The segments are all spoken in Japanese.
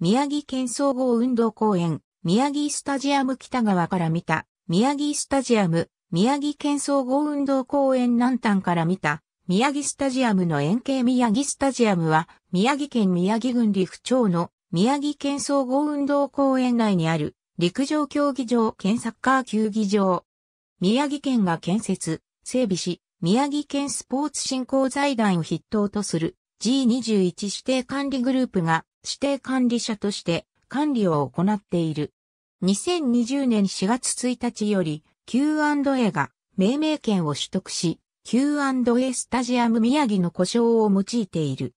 宮城県総合運動公園、宮城スタジアム北側から見た、宮城スタジアム、宮城県総合運動公園南端から見た、宮城スタジアムの円形宮城スタジアムは、宮城県宮城郡陸町の宮城県総合運動公園内にある、陸上競技場兼サッカー球技場。宮城県が建設、整備し、宮城県スポーツ振興財団を筆頭とする G21 指定管理グループが指定管理者として管理を行っている。2020年4月1日より Q&A が命名権を取得し、Q&A スタジアム宮城の故障を用いている。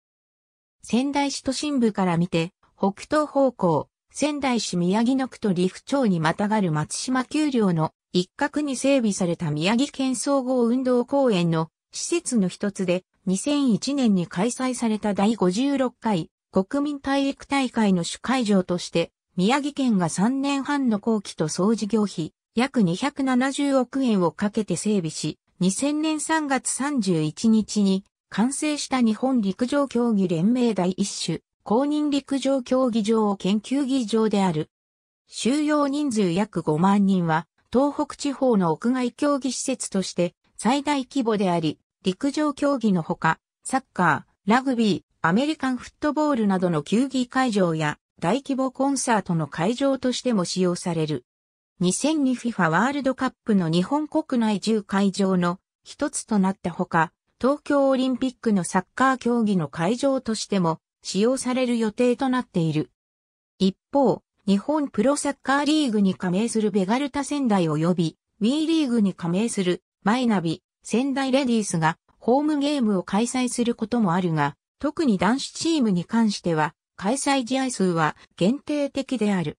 仙台市都心部から見て、北東方向、仙台市宮城野区と陸府町にまたがる松島丘陵の一角に整備された宮城県総合運動公園の施設の一つで、2001年に開催された第56回国民体育大会の主会場として、宮城県が3年半の工期と総事業費、約270億円をかけて整備し、2000年3月31日に完成した日本陸上競技連盟第一種公認陸上競技場を研究技場である。収容人数約5万人は東北地方の屋外競技施設として最大規模であり、陸上競技のほか、サッカー、ラグビー、アメリカンフットボールなどの球技会場や大規模コンサートの会場としても使用される。2002FIFA ワールドカップの日本国内10会場の一つとなったほか、東京オリンピックのサッカー競技の会場としても使用される予定となっている。一方、日本プロサッカーリーグに加盟するベガルタ仙台及び WE リーグに加盟するマイナビ仙台レディースがホームゲームを開催することもあるが、特に男子チームに関しては、開催試合数は限定的である。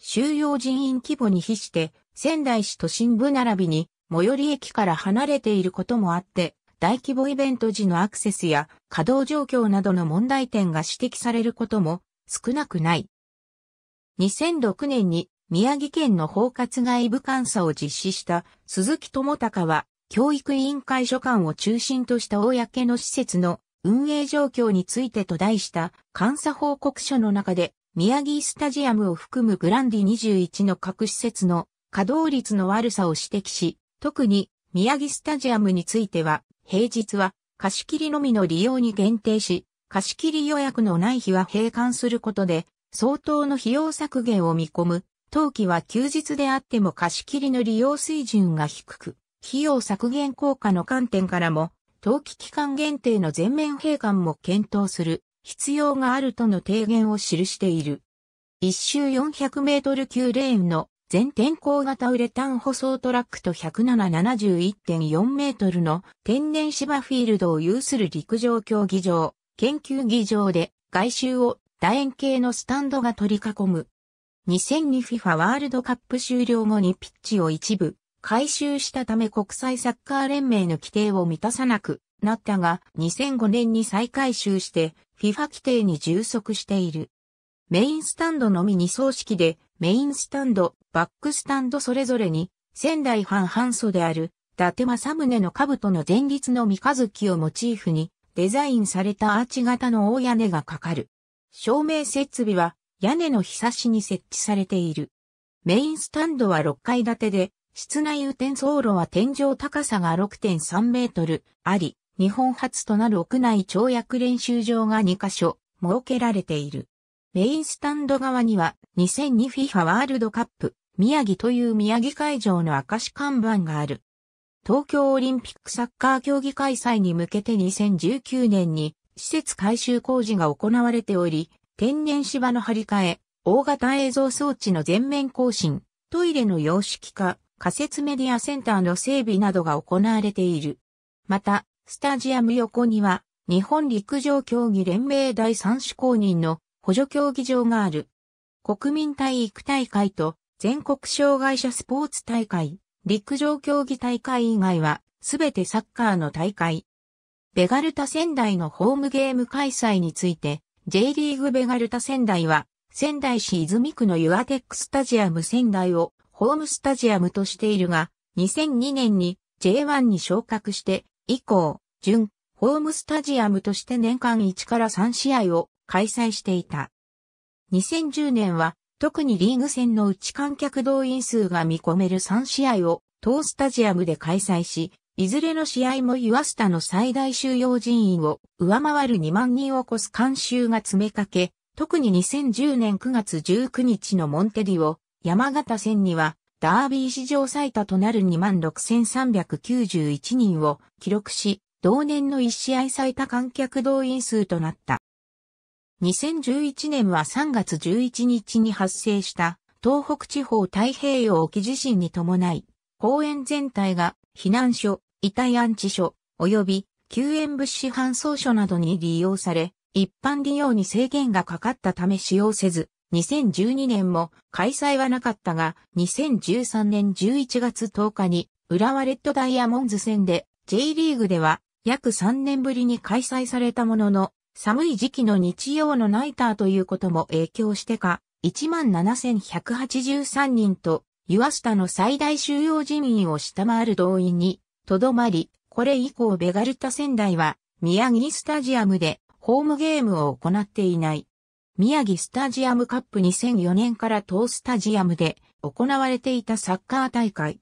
収容人員規模に比して、仙台市都心部並びに、最寄り駅から離れていることもあって、大規模イベント時のアクセスや稼働状況などの問題点が指摘されることも少なくない。2006年に宮城県の包括外部監査を実施した鈴木智隆は教育委員会所管を中心とした公の施設の運営状況についてと題した監査報告書の中で、宮城スタジアムを含むグランディ21の各施設の稼働率の悪さを指摘し、特に宮城スタジアムについては、平日は貸し切りのみの利用に限定し、貸し切り予約のない日は閉館することで、相当の費用削減を見込む。当期は休日であっても貸し切りの利用水準が低く、費用削減効果の観点からも冬季期間限定の全面閉館も検討する必要があるとの提言を記している。一周400メートル級レーンの全天候型ウレタン舗装トラックと10771.4メートルの天然芝フィールドを有する陸上競技場、研究技場で外周を楕円形のスタンドが取り囲む。2002FIFA ワールドカップ終了後にピッチを一部回収したため国際サッカー連盟の規定を満たさなくなったが、2005年に再回収して、FIFA 規定に充足している。メインスタンドのみ2層式で、メインスタンド、バックスタンドそれぞれに、仙台藩半祖である、伊達政宗の兜の前立の三日月をモチーフに、デザインされたアーチ型の大屋根がかかる。照明設備は、屋根のひさしに設置されている。メインスタンドは6階建てで、室内雨天走路は天井高さが6.3メートルあり、日本初となる屋内跳躍練習場が2カ所設けられている。メインスタンド側には 2002FIFA ワールドカップ宮城という宮城会場の証看板がある。東京オリンピックサッカー競技開催に向けて2019年に施設改修工事が行われており、天然芝の張り替え、大型映像装置の全面更新、トイレの様式化、仮設メディアセンターの整備などが行われている。また、スタジアム横には、日本陸上競技連盟第三種公認の補助競技場がある。国民体育大会と全国障害者スポーツ大会、陸上競技大会以外は、すべてサッカーの大会。ベガルタ仙台のホームゲーム開催について、J リーグベガルタ仙台は、仙台市泉区のユアテックスタジアム仙台をホームスタジアムとしているが、2002年に J1 に昇格して以降、準ホームスタジアムとして年間1から3試合を開催していた。2010年は特にリーグ戦の内観客動員数が見込める3試合を当スタジアムで開催し、いずれの試合もスタの最大収容人員を上回る2万人を超す監修が詰めかけ、特に2010年9月19日のモンテディオ山形線には、ダービー史上最多となる26,391人を記録し、同年の1試合最多観客動員数となった。2011年は3月11日に発生した東北地方太平洋沖地震に伴い、公園全体が避難所、遺体安置所、及び救援物資搬送所などに利用され、一般利用に制限がかかったため使用せず、2012年も開催はなかったが、2013年11月10日に、浦和レッドダイヤモンズ戦で、J リーグでは約3年ぶりに開催されたものの、寒い時期の日曜のナイターということも影響してか、17,183人と、ユアスタの最大収容人員を下回る動員に、とどまり、これ以降ベガルタ仙台は、宮城スタジアムで、ホームゲームを行っていない。宮城スタジアムカップ2004年から東スタジアムで行われていたサッカー大会。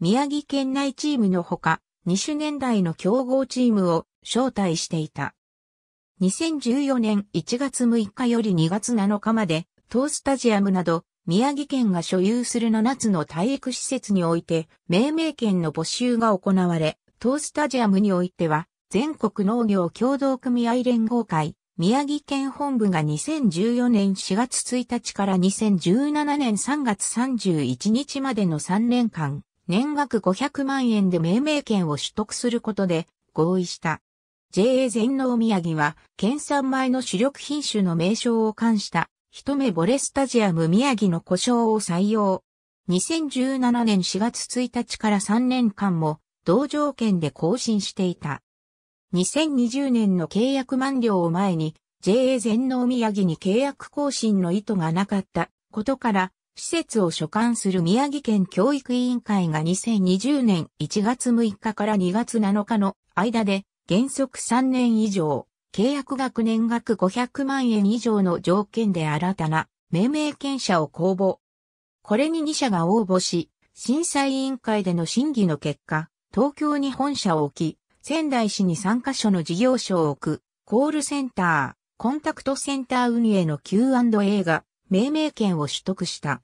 宮城県内チームのほか、2種年代の競合チームを招待していた。2014年1月6日より2月7日まで、東スタジアムなど、宮城県が所有する7つの体育施設において、命名権の募集が行われ、東スタジアムにおいては、全国農業協同組合連合会、宮城県本部が2014年4月1日から2017年3月31日までの3年間、年額500万円で命名権を取得することで合意した。JA 全農宮城は、県産米の主力品種の名称を冠した、一目ボレスタジアム宮城の故障を採用。2017年4月1日から3年間も、同条件で更新していた。2020年の契約満了を前に JA 全農宮城に契約更新の意図がなかったことから、施設を所管する宮城県教育委員会が2020年1月6日から2月7日の間で原則3年以上、契約額年額500万円以上の条件で新たな命名権者を公募。これに2社が応募し、審査委員会での審議の結果、東京に本社を置き、仙台市に3カ所の事業所を置く、コールセンター、コンタクトセンター運営の Q&A が命名権を取得した。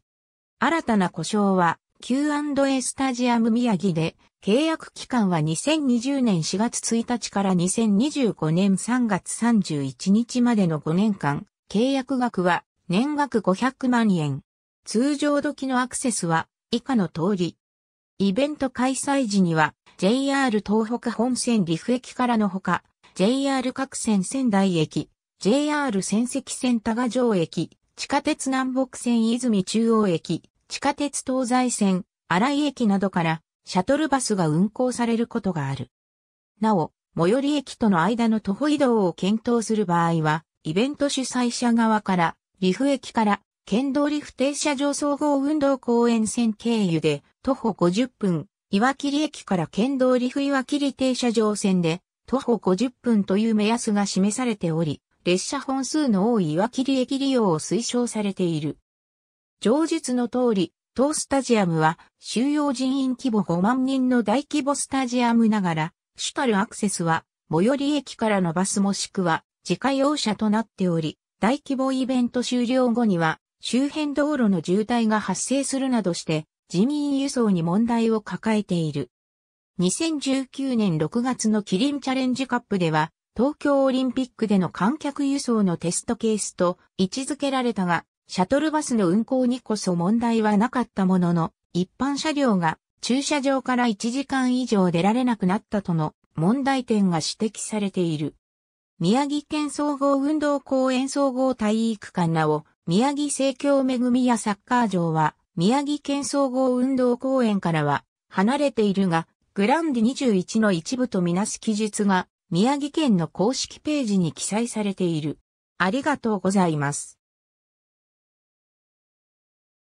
新たな故障は Q&A スタジアム宮城で契約期間は2020年4月1日から2025年3月31日までの5年間、契約額は年額500万円。通常時のアクセスは以下の通り。イベント開催時には JR 東北本線岐阜駅からのほか、JR 各線仙台駅、JR 仙石線多賀城駅、地下鉄南北線泉中央駅、地下鉄東西線、荒井駅などから、シャトルバスが運行されることがある。なお、最寄り駅との間の徒歩移動を検討する場合は、イベント主催者側から、リフ駅から、県道リフ停車場総合運動公園線経由で、徒歩50分、岩切駅から県道リフ岩切停車場線で徒歩50分という目安が示されており、列車本数の多い岩切駅利用を推奨されている。上述の通り、当スタジアムは収容人員規模5万人の大規模スタジアムながら、主たるアクセスは最寄り駅からのバスもしくは自家用車となっており、大規模イベント終了後には周辺道路の渋滞が発生するなどして人員輸送に問題を抱えている。2019年6月のキリンチャレンジカップでは、東京オリンピックでの観客輸送のテストケースと位置づけられたが、シャトルバスの運行にこそ問題はなかったものの、一般車両が駐車場から1時間以上出られなくなったとの問題点が指摘されている。宮城県総合運動公園総合体育館なお、宮城生協恵やサッカー場は、宮城県総合運動公園からは離れているが、グランディ21の一部とみなす記述が宮城県の公式ページに記載されている。ありがとうございます。